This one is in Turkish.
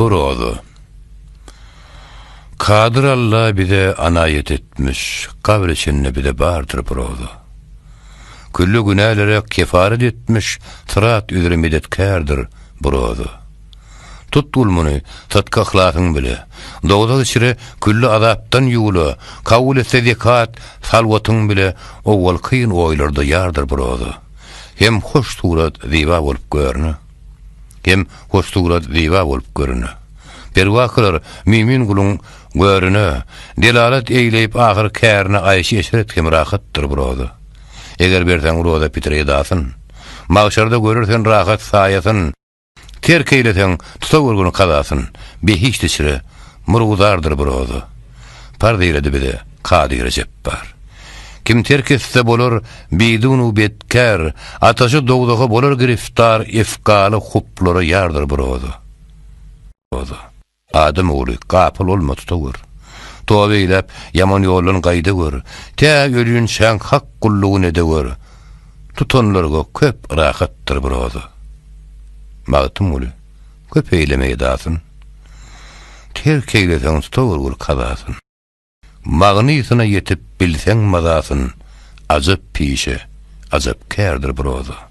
Buroğlu Kadir Allah bir de anayet etmiş Kabr Kavreçinle bir de bağırdır Buroğlu Küllü günahlara kefaret etmiş Tırat midet midetkârdır Buroğlu Tut ulmunu, tatkaklatın bile. Doğda içire küllü azaptan yuğulu, kavul etse zekat, salvatın bile, o valkıyın oylarda yardır burodu. Hem hoş surat ziba olup görünü. kem hostugra diva bolup görünü. Bir wakalar mümin gulun görünü, delalet eyleyip ahir kärini ayşi eşret kem rahattır burada. Eger berten uroda pitre edasın, mağşarda görürsen rahat sayasın, terk eyleten tuta vurgunu kadasın, bir hiç dişiri murgudardyr burada. Par bide, kadir Recep bar. Kim terk etse bolur bidunu betker, ataşı doğduğu bolur griftar, ifkalı hupları yardır burodu. Odu. Adam oğlu kapıl olma tutavur. Tövbe ilep yaman yolun gaydı vur. Te ölüyün şen hak kulluğun edevur. Tutonlarga köp rahattır burodu. Mağtım oğlu, köp eylemeye dağsın. Terk eylesen tutavur vur kadasın. magnitına yetip bilseň mazasyn, azap pişe, azap kärdir brozu.